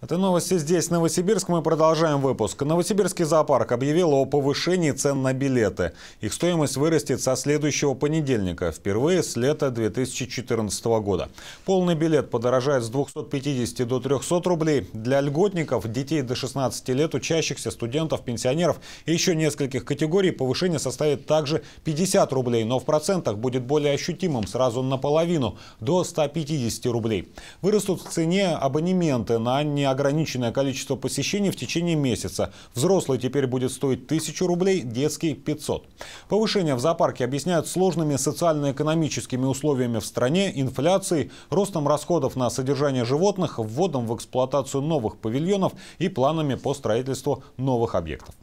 Это новости здесь, Новосибирск. Мы продолжаем выпуск. Новосибирский зоопарк объявил о повышении цен на билеты. Их стоимость вырастет со следующего понедельника, впервые с лета 2014 года. Полный билет подорожает с 250 до 300 рублей. Для льготников, детей до 16 лет, учащихся, студентов, пенсионеров и еще нескольких категорий повышение составит также 50 рублей, но в процентах будет более ощутимым сразу наполовину, до 150 рублей. Вырастут в цене абонементы на не неограниченное количество посещений в течение месяца. Взрослый теперь будет стоить 1000 рублей, детский – 500. Повышение в зоопарке объясняют сложными социально-экономическими условиями в стране, инфляцией, ростом расходов на содержание животных, вводом в эксплуатацию новых павильонов и планами по строительству новых объектов.